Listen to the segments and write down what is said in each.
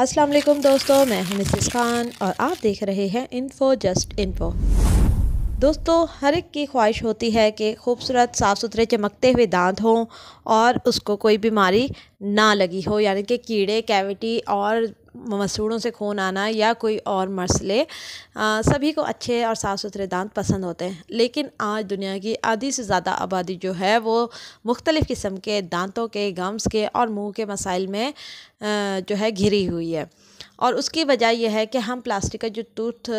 अस्सलाम वालेकुम दोस्तों मैं हूं मिसेस खान और आप देख रहे हैं इन्फो जस्ट इन्फो दोस्तों हर एक की ख्वाहिश होती है कि खूबसूरत साफ़ सुथरे चमकते हुए दांत हों और उसको कोई बीमारी ना लगी हो यानी कि कीड़े कैविटी और मसूड़ों से खून आना या कोई और मसले सभी को अच्छे और साफ़ सुथरे दांत पसंद होते हैं लेकिन आज दुनिया की आधी से ज़्यादा आबादी जो है वो मुख्तलिफ़ किस्म के दांतों के गम्स के और मुंह के मसाइल में आ, जो है घिरी हुई है और उसकी वजह यह है कि हम प्लास्टिक का जो टूथ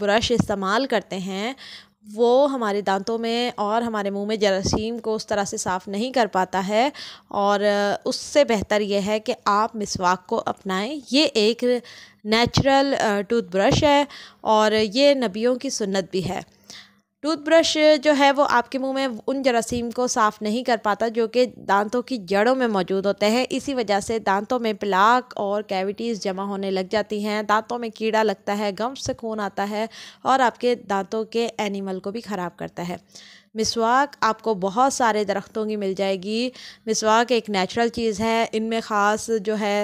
ब्रश इस्तेमाल करते हैं वो हमारे दांतों में और हमारे मुंह में जरासीम को उस तरह से साफ़ नहीं कर पाता है और उससे बेहतर यह है कि आप मिसवाक को अपनाएं ये एक नेचुरल टूथब्रश है और ये नबियों की सुन्नत भी है टूथब्रश जो है वो आपके मुंह में उन जरासीम को साफ़ नहीं कर पाता जो कि दांतों की जड़ों में मौजूद होते हैं इसी वजह से दांतों में प्लाक और कैविटीज़ जमा होने लग जाती हैं दांतों में कीड़ा लगता है गम्स से खून आता है और आपके दांतों के एनिमल को भी ख़राब करता है मिसवाक आपको बहुत सारे दरख्तों की मिल जाएगी मिसवाक एक नेचुरल चीज़ है इनमें ख़ास जो है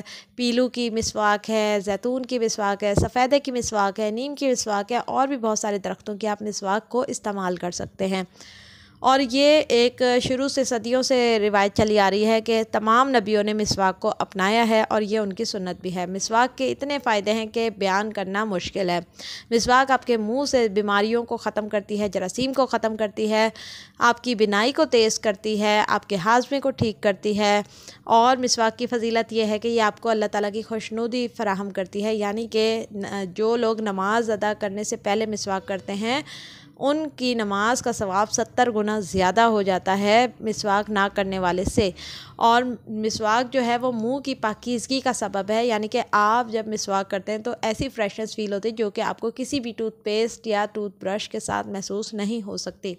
पीलू की मिसवाक है जैतून की मिसवाक है सफ़ेदे की मिसवाक है नीम की मिसवाक है और भी बहुत सारे दरख्तों की आप मिसवाक को इस्तेमाल कर सकते हैं और ये एक शुरू से सदियों से रिवायत चली आ रही है कि तमाम नबियों ने मिसवाक को अपनाया है और ये उनकी सुन्नत भी है मिसवाक के इतने फ़ायदे हैं कि बयान करना मुश्किल है मिसवाक आपके मुंह से बीमारियों को ख़त्म करती है जरासीम को ख़त्म करती है आपकी बिनाई को तेज़ करती है आपके हाजमे को ठीक करती है और मिसवाक की फजीलत यह है कि यह आपको अल्लाह ताली की खुशनुदी फ़राहम करती है यानी कि जो लोग नमाज़ अदा करने से पहले मिसवाक करते हैं उनकी नमाज का सवाब सत्तर गुना ज़्यादा हो जाता है मिसवाक ना करने वाले से और मिसवाक जो है वो मुंह की पाकिजगी का सबब है यानी कि आप जब मिसवाक करते हैं तो ऐसी फ्रेशनेस फील होती है जो कि आपको किसी भी टूथपेस्ट या टूथब्रश के साथ महसूस नहीं हो सकती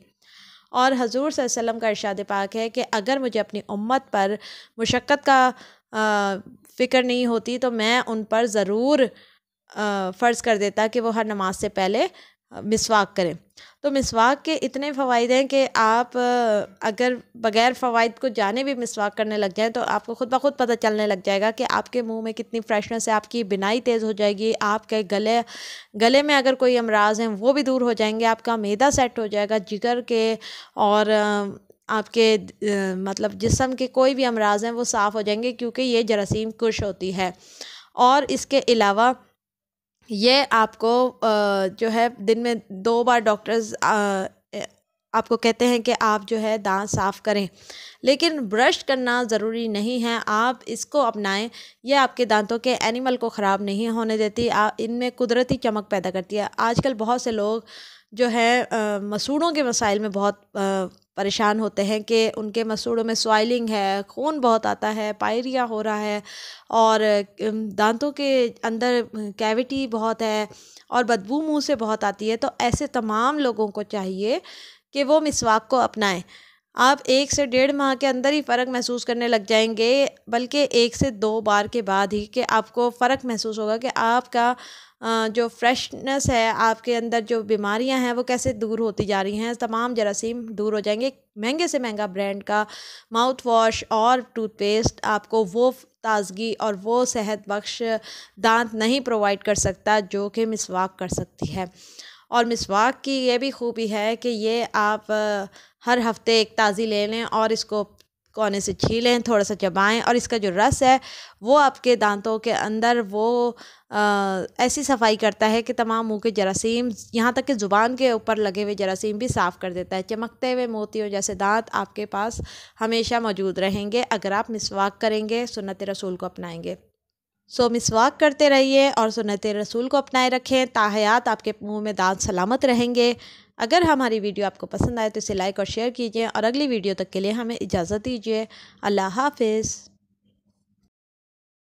और हजूर वसम का इरशाद पाक है कि अगर मुझे अपनी उम्मत पर मशक्क़त का फ़िक्र नहीं होती तो मैं उन पर ज़रूर फ़र्ज़ कर देता कि वो हर नमाज से पहले मिसवाक करें तो मिसवाक के इतने फ़वाद हैं कि आप अगर बग़ैर फ़वाद को जाने भी मिसवाक करने लग जाएँ तो आपको खुद ब खुद पता चलने लग जाएगा कि आपके मुंह में कितनी फ्रेशनेस है आपकी बिनाई तेज़ हो जाएगी आपके गले गले में अगर कोई अमराज हैं वो भी दूर हो जाएंगे आपका मैदा सेट हो जाएगा जिगर के और आपके मतलब जिसम के कोई भी अमराज हैं वो साफ़ हो जाएंगे क्योंकि ये जरासीम कुश होती है और इसके अलावा ये आपको जो है दिन में दो बार डॉक्टर्स आपको कहते हैं कि आप जो है दांत साफ़ करें लेकिन ब्रश करना ज़रूरी नहीं है आप इसको अपनाएं यह आपके दांतों के एनिमल को ख़राब नहीं होने देती आप इनमें कुदरती चमक पैदा करती है आजकल बहुत से लोग जो है मसूड़ों के मसाइल में बहुत परेशान होते हैं कि उनके मसूड़ों में स्वाइलिंग है खून बहुत आता है पायरिया हो रहा है और दांतों के अंदर कैविटी बहुत है और बदबू मुंह से बहुत आती है तो ऐसे तमाम लोगों को चाहिए कि वो मिसवाक को अपनाएं आप एक से डेढ़ माह के अंदर ही फ़र्क महसूस करने लग जाएंगे बल्कि एक से दो बार के बाद ही कि आपको फ़र्क महसूस होगा कि आपका जो फ्रेशनेस है आपके अंदर जो बीमारियां हैं वो कैसे दूर होती जा रही हैं तमाम जरासीम दूर हो जाएंगे महंगे से महंगा ब्रांड का माउथ वॉश और टूथपेस्ट आपको वो ताजगी और वो सेहत बख्श दांत नहीं प्रोवाइड कर सकता जो कि मिसवाक कर सकती है और मिसवाक की ये भी ख़ूबी है कि ये आप हर हफ़्ते एक ताज़ी ले लें और इसको कोने से छीलें थोड़ा सा चबाएं और इसका जो रस है वो आपके दांतों के अंदर वो आ, ऐसी सफाई करता है कि तमाम मुंह के जरासीम यहाँ तक कि ज़ुबान के ऊपर लगे हुए जरासीम भी साफ़ कर देता है चमकते हुए मोतियों जैसे दांत आपके पास हमेशा मौजूद रहेंगे अगर आप मिसवाक करेंगे सुन्नत रसूल को अपनाएंगे सो मिसवाक करते रहिए और सुनत रसूल को अपनाए रखें ताहयात आपके मुंह में दांत सलामत रहेंगे अगर हमारी वीडियो आपको पसंद आए तो इसे लाइक और शेयर कीजिए और अगली वीडियो तक के लिए हमें इजाज़त दीजिए अल्लाह हाफिज़